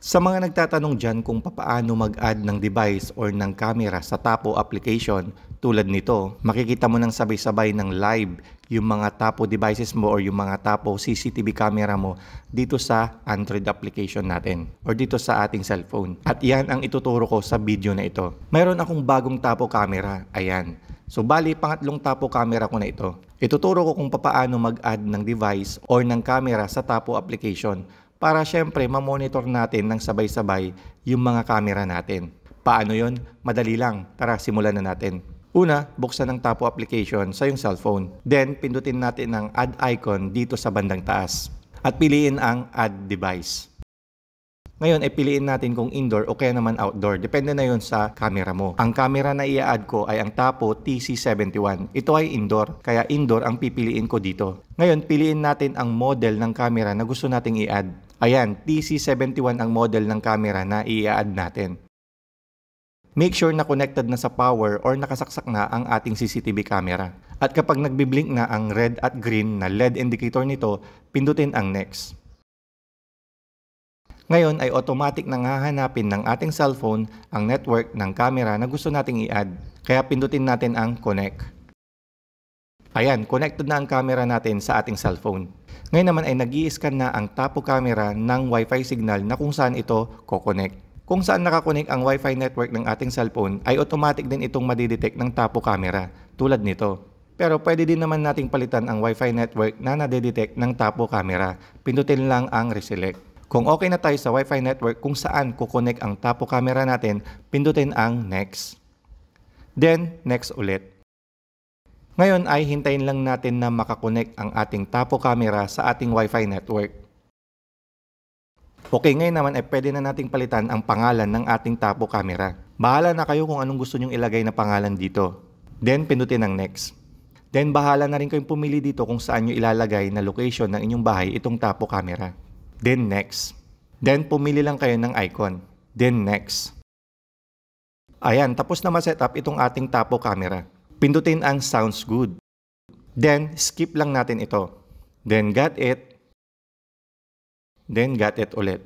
Sa mga nagtatanong dyan kung papaano mag-add ng device or ng camera sa Tapo application tulad nito, makikita mo ng sabay-sabay ng live yung mga Tapo devices mo or yung mga Tapo CCTV camera mo dito sa Android application natin or dito sa ating cellphone. At yan ang ituturo ko sa video na ito. Mayroon akong bagong Tapo camera, ayan. So bali, pangatlong Tapo camera ko na ito. Ituturo ko kung papaano mag-add ng device or ng camera sa Tapo application para syempre mamonitor natin ng sabay-sabay yung mga camera natin. Paano yon? Madali lang. Tara, simulan na natin. Una, buksan ang Tapo application sa iyong cellphone. Then, pindutin natin ang add icon dito sa bandang taas. At piliin ang add device. Ngayon, ay eh, piliin natin kung indoor o kaya naman outdoor. Depende na yon sa camera mo. Ang camera na i-add ko ay ang Tapo TC71. Ito ay indoor, kaya indoor ang pipiliin ko dito. Ngayon, piliin natin ang model ng camera na gusto nating i-add. Ayan, TC71 ang model ng camera na i-add natin. Make sure na connected na sa power or nakasaksak na ang ating CCTV camera. At kapag nagbiblink na ang red at green na LED indicator nito, pindutin ang next. Ngayon ay automatic nang hahanapin ng ating cellphone ang network ng camera na gusto nating i-add. Kaya pindutin natin ang connect. Ayan, connected na ang camera natin sa ating cellphone. Ngayon naman ay nag scan na ang tapo camera ng Wi-Fi signal na kung saan ito kokonect. Kung saan nakakonek ang Wi-Fi network ng ating cellphone ay automatic din itong madidetect ng tapo camera tulad nito. Pero pwede din naman nating palitan ang Wi-Fi network na nadedetect ng tapo camera. Pindutin lang ang reselect. Kung okay na tayo sa Wi-Fi network kung saan kukonek ang tapo camera natin, pindutin ang next. Then, next ulit. Ngayon ay hintayin lang natin na makakonect ang ating tapo camera sa ating Wi-Fi network. Okay, ngayon naman ay pwede na nating palitan ang pangalan ng ating tapo camera. Bahala na kayo kung anong gusto nyong ilagay na pangalan dito. Then, pindutin ang next. Then, bahala na rin kayong pumili dito kung saan nyo ilalagay na location ng inyong bahay itong tapo camera. Then, next. Then, pumili lang kayo ng icon. Then, next. Ayan, tapos na ma-setup itong ating tapo camera pindutin ang sounds good. Then, skip lang natin ito. Then, got it. Then, got it ulit.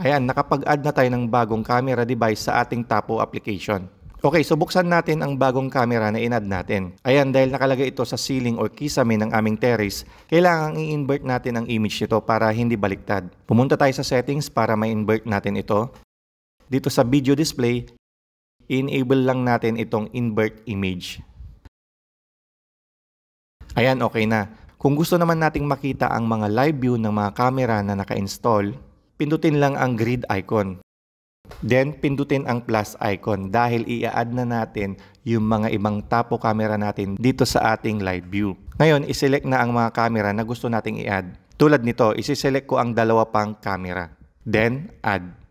Ayan, nakapag-add na tayo ng bagong camera device sa ating Tapo application. Okay, so buksan natin ang bagong camera na inad natin. Ayan, dahil nakalagay ito sa ceiling or kisame ng aming terrace, kailangan i-invert natin ang image nito para hindi baliktad. Pumunta tayo sa settings para ma-invert natin ito. Dito sa video display, enable lang natin itong invert image. Ayan, okay na. Kung gusto naman nating makita ang mga live view ng mga camera na naka-install, pindutin lang ang grid icon. Then, pindutin ang plus icon dahil i-add na natin yung mga ibang tapo camera natin dito sa ating live view. Ngayon, iselect na ang mga camera na gusto nating i-add. Tulad nito, isiselect ko ang dalawa pang camera. Then, add.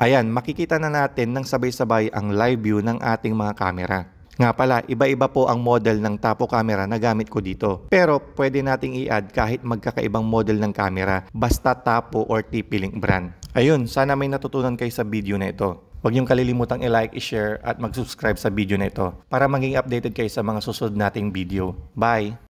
Ayan, makikita na natin ng sabay-sabay ang live view ng ating mga camera. Nga pala, iba-iba po ang model ng tapo camera na gamit ko dito. Pero pwede nating i-add kahit magkakaibang model ng camera, basta tapo or TP-Link brand. Ayun, sana may natutunan kayo sa video na ito. Huwag niyong kalilimutang i-like, i-share at mag-subscribe sa video na ito para maging updated kayo sa mga susunod nating video. Bye!